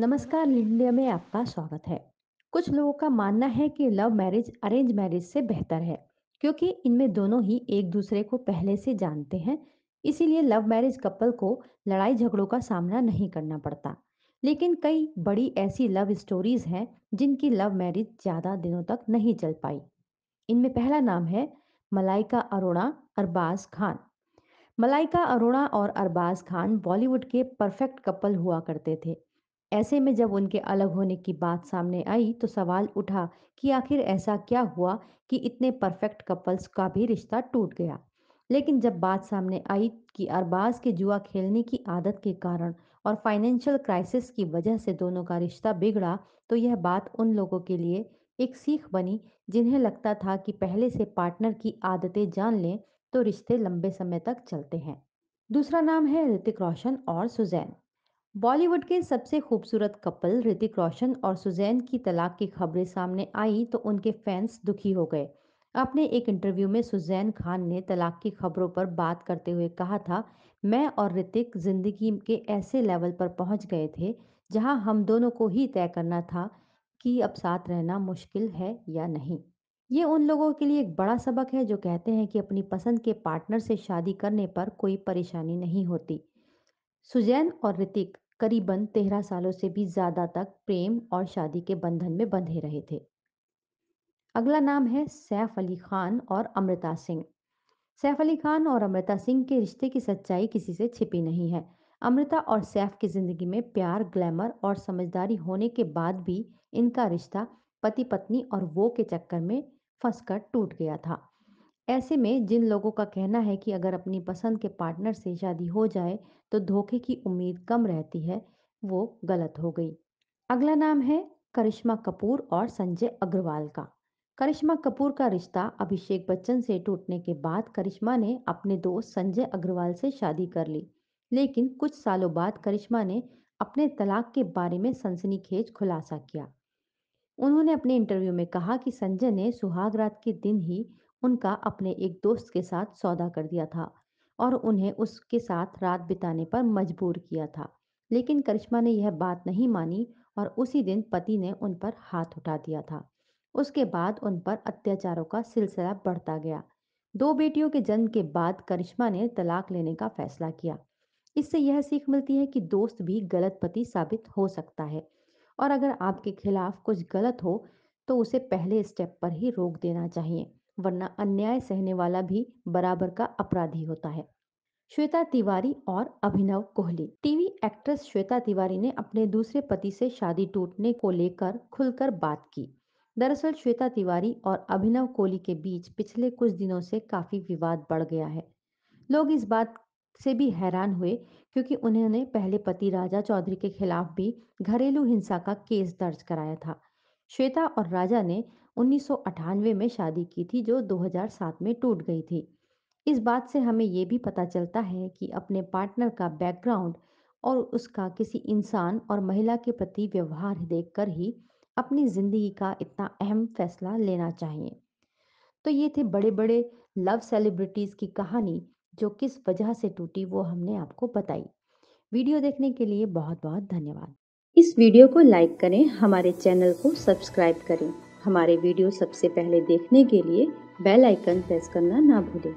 नमस्कार इंडिया में आपका स्वागत है कुछ लोगों का मानना है कि लव मैरिज अरेंज मैरिज से बेहतर है क्योंकि इनमें दोनों ही एक दूसरे को पहले से जानते हैं इसीलिए लव मैरिज कपल को लड़ाई झगड़ों का सामना नहीं करना पड़ता लेकिन कई बड़ी ऐसी लव स्टोरीज हैं जिनकी लव मैरिज ज़्यादा दिनों तक नहीं चल पाई इनमें पहला नाम है मलाइका अरोड़ा अरबाज खान मलाइका अरोड़ा और अरबाज खान बॉलीवुड के परफेक्ट कपल हुआ करते थे ऐसे में जब उनके अलग होने की बात सामने आई तो सवाल उठा कि आखिर ऐसा क्या हुआ कि इतने परफेक्ट कपल्स का भी रिश्ता टूट गया लेकिन जब बात सामने आई कि अरबाज के जुआ खेलने की आदत के कारण और फाइनेंशियल क्राइसिस की वजह से दोनों का रिश्ता बिगड़ा तो यह बात उन लोगों के लिए एक सीख बनी जिन्हें लगता था कि पहले से पार्टनर की आदतें जान लें तो रिश्ते लंबे समय तक चलते हैं दूसरा नाम है ऋतिक रोशन और सुजैन बॉलीवुड के सबसे खूबसूरत कपल ऋतिक रोशन और सुजैन की तलाक की खबरें सामने आई तो उनके फैंस दुखी हो गए अपने एक इंटरव्यू में सुजैन खान ने तलाक की खबरों पर बात करते हुए कहा था मैं और ऋतिक जिंदगी के ऐसे लेवल पर पहुंच गए थे जहां हम दोनों को ही तय करना था कि अब साथ रहना मुश्किल है या नहीं ये उन लोगों के लिए एक बड़ा सबक है जो कहते हैं कि अपनी पसंद के पार्टनर से शादी करने पर कोई परेशानी नहीं होती सुजैन और ऋतिक करीबन तेरह सालों से भी ज़्यादा तक प्रेम और शादी के बंधन में बंधे रहे थे अगला नाम है सैफ अली खान और अमृता सिंह सैफ अली खान और अमृता सिंह के रिश्ते की सच्चाई किसी से छिपी नहीं है अमृता और सैफ की जिंदगी में प्यार ग्लैमर और समझदारी होने के बाद भी इनका रिश्ता पति पत्नी और वो के चक्कर में फंसकर टूट गया था ऐसे में जिन लोगों का कहना है कि अगर अपनी पसंद के पार्टनर से शादी हो जाए तो धोखे की उम्मीद कम रहती है वो गलत हो गई अगला नाम है करिश्मा कपूर और संजय अग्रवाल का करिश्मा कपूर का रिश्ता अभिषेक बच्चन से टूटने के बाद करिश्मा ने अपने दोस्त संजय अग्रवाल से शादी कर ली लेकिन कुछ सालों बाद करिश्मा ने अपने तलाक के बारे में सनसनीखेज खुलासा किया उन्होंने अपने इंटरव्यू में कहा कि संजय ने सुहागरात के दिन ही उनका अपने एक दोस्त के साथ सौदा कर दिया था और उन्हें उसके साथ रात बिताने पर मजबूर किया था लेकिन करिश्मा ने यह बात नहीं मानी और उसी दिन पति ने उन पर हाथ उठा दिया था उसके बाद उन पर अत्याचारों का सिलसिला बढ़ता गया दो बेटियों के जन्म के बाद करिश्मा ने तलाक लेने का फैसला किया इससे यह सीख मिलती है कि दोस्त भी गलत पति साबित हो सकता है और अगर आपके खिलाफ कुछ गलत हो तो उसे पहले स्टेप पर ही रोक देना चाहिए वरना अन्याय सहने वाला भी बराबर का अपराधी होता है श्वेता तिवारी और अभिनव कोहली टीवी एक्ट्रेस श्वेता तिवारी ने अपने दूसरे पति से शादी टूटने को लेकर खुलकर बात की दरअसल श्वेता तिवारी और अभिनव कोहली के बीच पिछले कुछ दिनों से काफी विवाद बढ़ गया है लोग इस बात से भी हैरान हुए क्योंकि उन्होंने पहले पति राजा चौधरी के खिलाफ भी घरेलू हिंसा का केस दर्ज कराया था श्वेता और राजा ने उन्नीस में शादी की थी जो 2007 में टूट गई थी इस बात से हमें ये भी पता चलता है कि अपने पार्टनर का बैकग्राउंड और उसका किसी इंसान और महिला के प्रति व्यवहार देखकर ही अपनी ज़िंदगी का इतना अहम फैसला लेना चाहिए तो ये थे बड़े बड़े लव सेलिब्रिटीज़ की कहानी जो किस वजह से टूटी वो हमने आपको बताई वीडियो देखने के लिए बहुत बहुत धन्यवाद इस वीडियो को लाइक करें हमारे चैनल को सब्सक्राइब करें हमारे वीडियो सबसे पहले देखने के लिए बेल आइकन प्रेस करना ना भूलें